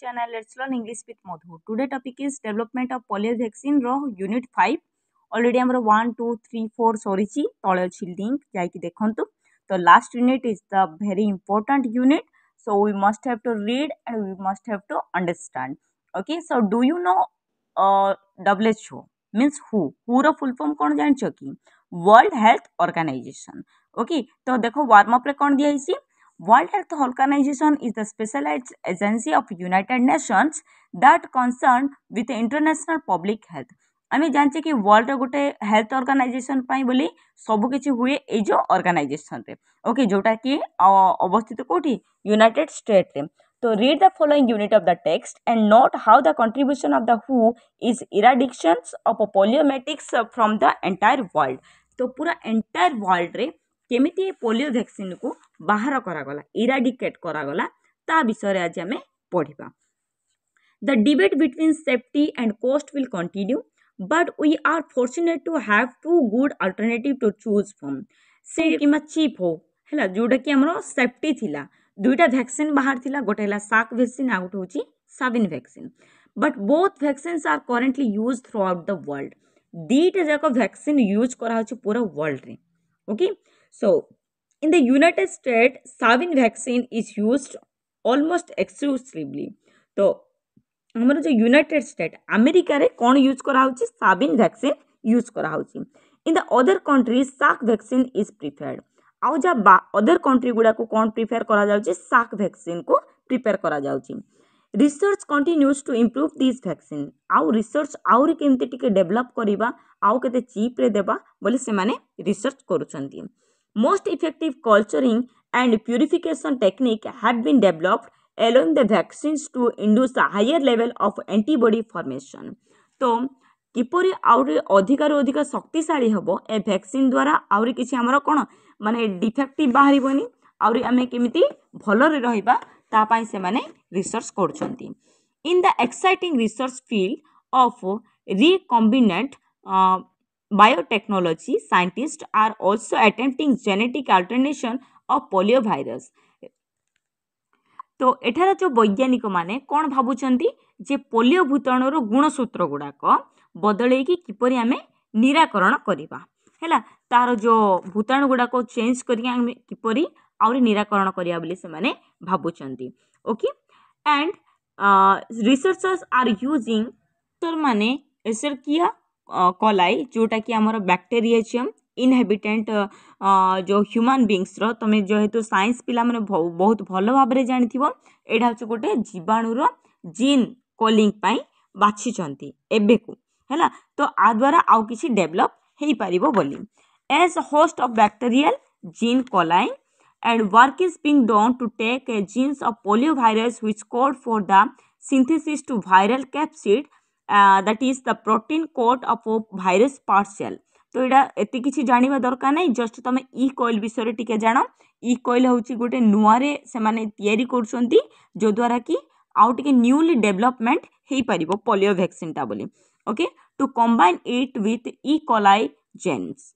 channel let's learn english with madhu today topic is development of polio vaccine ର unit 5 already ଆମର 1 2 3 4 ସରିଛି ତଳେ ଅଛି link ଯାଇକି ଦେଖନ୍ତୁ ତ last unit is the very important unit so we must have to read and we must have to understand okay so do you know uh, who means who who ର full form କ'ଣ ଜାଣିଛ କି world health organization okay ତ ଦେଖ warm up ରେ କ'ଣ ଦିଆହେଇଛି World Health Organization is the specialized agency of United Nations that concerned with international public health आम जानचे कि वर्ल्ड गोटे हेल्थ अर्गानाइजेसन बोली सबकि हुए यो अर्गानाइजेसन ओके जोटा कि अवस्थित कौटी यूनाइटेड स्टेट रे तो read the following unit of the text and not how the contribution of the हु is eradication of poliomyelitis from the entire world तो पूरा एंटायर वर्ल्ड में କେମିତି ଏ ପୋଲିଓ ଭ୍ୟାକ୍ସିନ୍କୁ ବାହାର କରାଗଲା ଇରାଡିକେଟ୍ କରାଗଲା ତା ବିଷୟରେ ଆଜି ଆମେ ପଢ଼ିବା the debate between safety and cost will continue but we are fortunate to have two good alternative to choose from ସେ କିମ୍ବା ଚିପ୍ ହଉ ହେଲା ଯେଉଁଟାକି ଆମର ସେଫ୍ଟି ଥିଲା ଦୁଇଟା ଭ୍ୟାକ୍ସିନ୍ ବାହାରିଥିଲା ଗୋଟେ ହେଲା ସାକ୍ ଭ୍ୟାକ୍ସିନ୍ ଆଉ ଗୋଟେ ହେଉଛି Sabin vaccine but both vaccines are currently use throughout the world ଦୁଇଟା ଯାକ ଭ୍ୟାକ୍ସିନ୍ ୟୁଜ୍ କରାହେଉଛି ପୁରା ୱାର୍ଲଡରେ okay So, in the United States, Sabin vaccine is used almost exclusively. तो ଆମର ଯେଉଁ ୟୁନାଇଟେଡ୍ ଷ୍ଟେଟ୍ ଆମେରିକାରେ କ'ଣ ୟୁଜ୍ କରାହେଉଛି ସାବିନ୍ ଭ୍ୟାକ୍ସିନ୍ ୟୁଜ୍ କରାହେଉଛି in the other country Salk vaccine is preferred ଆଉ ଯାହା ଅଦର କଣ୍ଟ୍ରି ଗୁଡ଼ାକୁ କ'ଣ ପ୍ରିଫେୟାର କରାଯାଉଛି ସାକ୍ ଭ୍ୟାକ୍ସିନ୍କୁ ପ୍ରିପେୟାର କରାଯାଉଛି research continues to improve this vaccine ଆଉ ରିସର୍ଚ୍ଚ ଆହୁରି କେମିତି ଟିକେ ଡେଭଲପ୍ କରିବା ଆଉ କେତେ ଚିପ୍ରେ ଦେବା ବୋଲି ସେମାନେ ରିସର୍ଚ୍ଚ କରୁଛନ୍ତି Most effective culturing and purification technique have been developed allowing the vaccines to induce a higher level of antibody formation. तो କିପରି ଆହୁରି ଅଧିକାରୁ ଅଧିକ ଶକ୍ତିଶାଳୀ ହେବ ଏ ଭ୍ୟାକ୍ସିନ୍ ଦ୍ୱାରା ଆହୁରି କିଛି ଆମର କ'ଣ ମାନେ ଡିଫେକ୍ଟିଭ୍ ବାହାରିବନି ଆହୁରି ଆମେ କେମିତି ଭଲରେ ରହିବା ତା ପାଇଁ ସେମାନେ ରିସର୍ଚ୍ଚ କରୁଛନ୍ତି in the exciting research field of recombinant biotechnology scientists are also attempting genetic alternation of polio virus तो एठार जो वैज्ञानिक मैंने कौन भावुंट जे पोलियो भूताणुर गुणसूत्र गुड़ाक बदल किपर आम निराकरण करवा है तार जो भूताणु गुड़ाक चेंज करपर आहरी निराकरण करा भावुंट okay and researchers are using तर मैंने एसर କଲାଇ ଯେଉଁଟାକି ଆମର ବ୍ୟାକ୍ଟେରିଆଜିୟମ୍ ଇନହେବିଟାଣ୍ଟ ଯେଉଁ ହ୍ୟୁମାନ୍ ବିଙ୍ଗସ୍ର ତୁମେ ଯେହେତୁ ସାଇନ୍ସ ପିଲାମାନେ ବହୁତ ଭଲ ଭାବରେ ଜାଣିଥିବ ଏଇଟା ହେଉଛି ଗୋଟେ ଜୀବାଣୁର ଜିନ୍ କୋଲିଂ ପାଇଁ ବାଛିଛନ୍ତି ଏବେକୁ ହେଲା ତ ଆ ଦ୍ୱାରା ଆଉ କିଛି ଡେଭଲପ୍ ହେଇପାରିବ ବୋଲି as host of bacterial gene coli କୋଲାଇନ୍ work is is being to take a genes genes polio virus which code for the synthesis to viral capsid that is the protein coat of virus partial ତ ଏଇଟା ଏତେ କିଛି ଜାଣିବା ଦରକାର ନାହିଁ just ତୁମେ ଇ କୋଇଲ୍ ବିଷୟରେ ଟିକେ ଜାଣ ଇ କୋଇଲ୍ ହେଉଛି ଗୋଟେ ନୂଆରେ ସେମାନେ ତିଆରି କରୁଛନ୍ତି ଯଦ୍ୱାରା କି ଆଉ ଟିକେ ନ୍ୟୁଲି ଡେଭଲପମେଣ୍ଟ ହେଇପାରିବ ପୋଲିଓ ଭ୍ୟାକ୍ସିନ୍ଟା ବୋଲି okay to combine it with E coli genes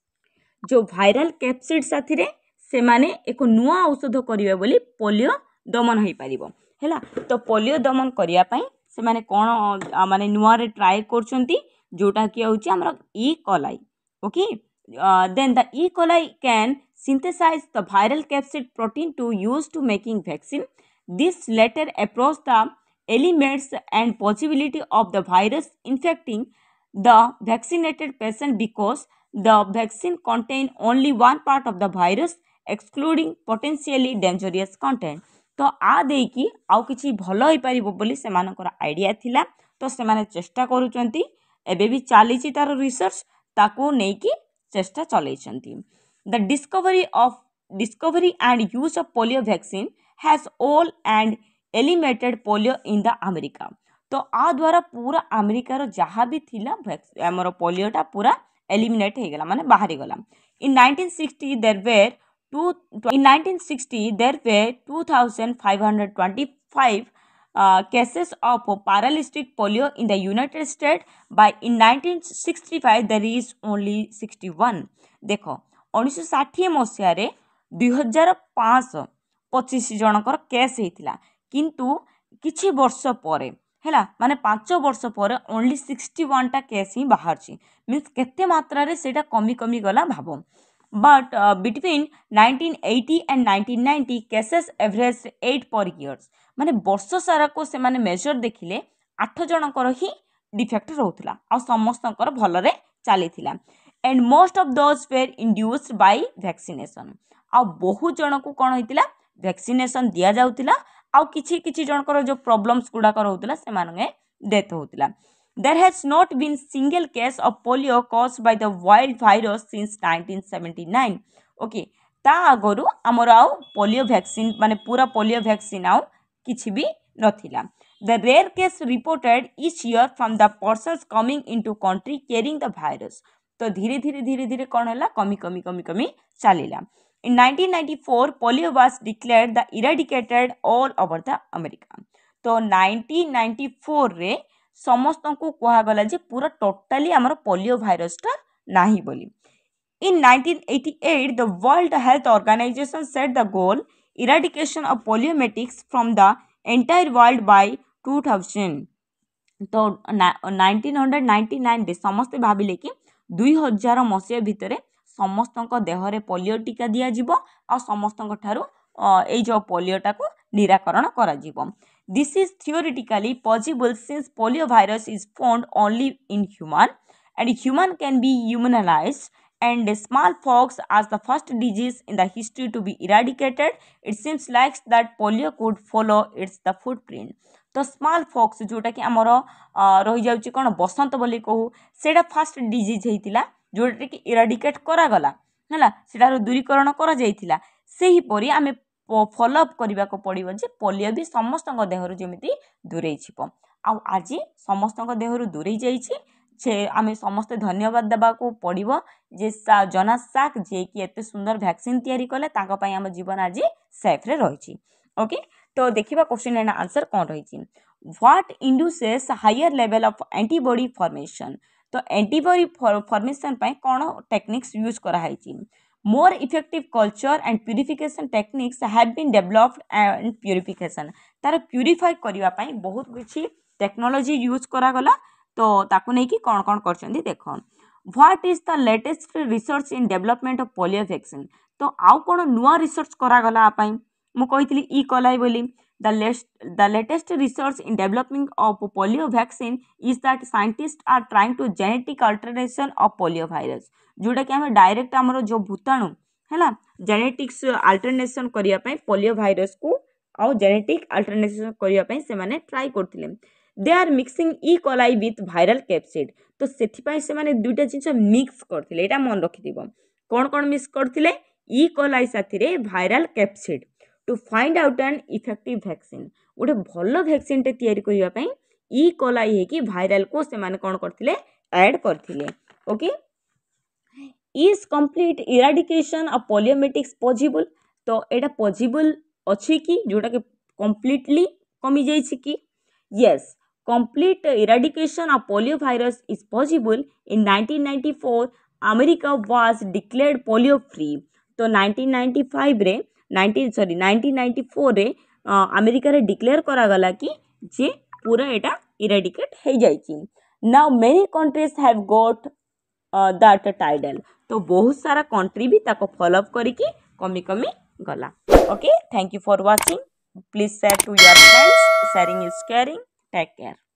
ଯେଉଁ ଭାଇରାଲ୍ କ୍ୟାପ୍ସିଡ୍ ସାଥିରେ ସେମାନେ ଏକ ନୂଆ ଔଷଧ କରିବେ ବୋଲି ପୋଲିଓ ଦମନ ହୋଇପାରିବ ହେଲା ତ ପୋଲିଓ ଦମନ କରିବା ପାଇଁ ସେମାନେ କ'ଣ ମାନେ ନୂଆରେ ଟ୍ରାଏ କରୁଛନ୍ତି ଯେଉଁଟାକି ହେଉଛି ଆମର E coli okay then the E coli can synthesize the viral capsid protein to use to making vaccine this later approach the eliminates and possibility of the virus infecting the vaccinated patient because the vaccine contain only one part of the virus excluding potentially dangerous content. ତ ଆ ଦେଇକି ଆଉ କିଛି ଭଲ ହେଇପାରିବ ବୋଲି ସେମାନଙ୍କର idea ଥିଲା ତ ସେମାନେ ଚେଷ୍ଟା କରୁଛନ୍ତି ଏବେ ବି ଚାଲିଛି ତା'ର ରିସର୍ଚ୍ଚ ତାକୁ ନେଇକି ଚେଷ୍ଟା ଚଲେଇଛନ୍ତି the discovery of discovery and use of polio vaccine has all and eliminated polio in the America तो आ द्वारा पूरा आमेरिकार जहाँ भी थिला आमर पोलियोटा पूरा एलिमिनेट हो गला माने बाहरी गला in 1960 there were two, in 1960, there were 2,525 uh, cases of paralytic polio in the United States. By in 1965, there is only 61. ଦେଖ ଉଣେଇଶହ ଷାଠିଏ ମସିହାରେ ଦୁଇହଜାର ପାଞ୍ଚଶହ ପଚିଶ ଜଣଙ୍କର କେସ୍ ହେଇଥିଲା କିନ୍ତୁ କିଛି ବର୍ଷ ପରେ ହେଲା ମାନେ ପାଞ୍ଚ ବର୍ଷ ପରେ ଓନ୍ଲି ସିକ୍ସଟି ୱାନ୍ଟା କେସ୍ ହିଁ ବାହାରୁଛି ମିନ୍ସ କେତେ ମାତ୍ରାରେ ସେଇଟା କମି କମିଗଲା ଭାବ But uh, between 1980 and 1990 cases averaged 8 per years. মানে ବର୍ଷ ସାରାକୁ ସେମାନେ ମେଜର ଦେଖିଲେ ଆଠ ଜଣଙ୍କର ହିଁ ଡିଫେକ୍ଟ ରହୁଥିଲା ଆଉ ସମସ୍ତଙ୍କର ଭଲରେ ଚାଲିଥିଲା and most of those were induced by vaccination ଆଉ ବହୁତ ଜଣକୁ କ'ଣ ହେଇଥିଲା ଭ୍ୟାକ୍ସିନେସନ୍ ଦିଆଯାଉଥିଲା ଆଉ କିଛି କିଛି ଜଣଙ୍କର ଯେଉଁ ପ୍ରୋବ୍ଲେମ୍ସ ଗୁଡ଼ାକ ରହୁଥିଲା ସେମାନେ ଡେଥ୍ ହେଉଥିଲା There has not been single case of polio caused by the wild virus since 1979. Okay, তা ଆଗରୁ ଆମର ଆଉ ପୋଲିଓ ଭ୍ୟାକ୍ସିନ୍ ମାନେ ପୁରା ପୋଲିଓ ଭ୍ୟାକ୍ସିନ୍ ଆଉ କିଛି ବି ନଥିଲା the rare case reported each year from the persons coming into country carrying the virus ତ ଧୀରେ ଧୀରେ ଧୀରେ ଧୀରେ କ'ଣ ହେଲା କମି କମି କମି କମି ଚାଲିଲା in nineteen ninety four polio was declared the eradicated all over the America ତ ନାଇଣ୍ଟିନ୍ ନାଇଣ୍ଟି ଫୋର୍ରେ ସମସ୍ତଙ୍କୁ କୁହାଗଲା ଯେ ପୁରା ଟୋଟାଲି ଆମର ପୋଲିଓ ଭାଇରସ୍ଟା ନାହିଁ ବୋଲି in nineteen eighty eight the World Health Organization set the goal eradication of poliomyelitis from the entire world by two thousand ତ ନାଇଣ୍ଟିନ୍ ହଣ୍ଡ୍ରେଡ୍ ନାଇଣ୍ଟି ନାଇନ୍ରେ ସମସ୍ତେ ଭାବିଲେ କି ଦୁଇ ହଜାର ମସିହା ଭିତରେ ସମସ୍ତଙ୍କ ଦେହରେ ପୋଲିଓ ଟୀକା ଦିଆଯିବ ଆଉ ସମସ୍ତଙ୍କ ଠାରୁ ଏଇ ଯେଉଁ ପୋଲିଓଟାକୁ ନିରାକରଣ କରାଯିବ This is theoretically possible since poliovirus is found only in human and human can be humanized and smallpox as the first disease in the history to be eradicated. It seems like that polio could follow its the footprint. ତ ସ୍ମଲ୍ଫକ୍ସ ଯେଉଁଟାକି ଆମର ରହିଯାଉଛି କ'ଣ ବସନ୍ତ ବୋଲି କହୁ ସେଇଟା first disease ହେଇଥିଲା ଯେଉଁଟାକି ଇରାଡିକେଟ୍ କରାଗଲା ହେଲା ସେଠାରୁ ଦୂରୀକରଣ କରାଯାଇଥିଲା ସେହିପରି ଆମେ ଫଲୋ ଅପ୍ କରିବାକୁ ପଡ଼ିବ ଯେ ପୋଲିଓ ବି ସମସ୍ତଙ୍କ ଦେହରୁ ଯେମିତି ଦୂରେଇ ଯିବ ଆଉ ଆଜି ସମସ୍ତଙ୍କ ଦେହରୁ ଦୂରେଇ ଯାଇଛି ସେ ଆମେ ସମସ୍ତେ ଧନ୍ୟବାଦ ଦେବାକୁ ପଡ଼ିବ ଯେ ଜନା ସାକ୍ ଯିଏକି ଏତେ ସୁନ୍ଦର ଭ୍ୟାକ୍ସିନ୍ ତିଆରି କଲେ ତାଙ୍କ ପାଇଁ ଆମ ଜୀବନ ଆଜି ସେଫ୍ରେ ରହିଛି ଓକେ ତ ଦେଖିବା କୋଶ୍ଚିନ୍ ଆଣ୍ଡ ଆନ୍ସର୍ କ'ଣ ରହିଛି what induces higher level of antibody formation ତ ଆଣ୍ଟିବଡି ଫର୍ମେସନ୍ ପାଇଁ କ'ଣ ଟେକ୍ନିକ୍ସ ୟୁଜ୍ କରାହେଇଛି more effective culture and purification techniques have been developed and purification तार purify करने बहुत किसी टेक्नोलोजी यूज करागला तो ताकु नै कि कोन कोन करछन्ती देख what is the latest research in development of polio vaccine तो आउ कोन नुआ रिसर्च करागला मुझे कही मु कहितली ई कलाई बोली The, last, the latest research in developing of polio vaccine is that scientists are trying to genetic alteration of polio virus ଯେଉଁଟାକି ame direct amaro jo bhutanu hela genetics alteration kariya pai polio virus କୁ au genetic alteration kariya pai se mane try they are କରୁଥିଲେ they are mixing E coli with viral capsid ତ ସେଥିପାଇଁ ସେମାନେ jinsa mix mix eta mon rakhi dibo kon kon mix କରିଥିଲେ e coli sathire viral capsid to find out and effective vaccine गोटे भल vaccine टे या इ कलाई है कि भाइराल को से कौन करते एड करते okay is complete eradication of poliomyelitis possible तो ये पजिबुल अच्छे कि जोटा कि कम्प्लीटली कमी जा कि complete eradication of polio virus is possible in four America was declared polio free तो 1995 ninety five nineteen sorry nineteen ninety four रमेरिकार डिक्लेयर करागला कि जे पूरा यहाँ इराडिकेट हो जा now many countries have got that tidal तो बहुत सारा कंट्री भी ताको फॉलोअप करी कमी कमी गला okay thank you for watching please share to your friends sharing is caring take care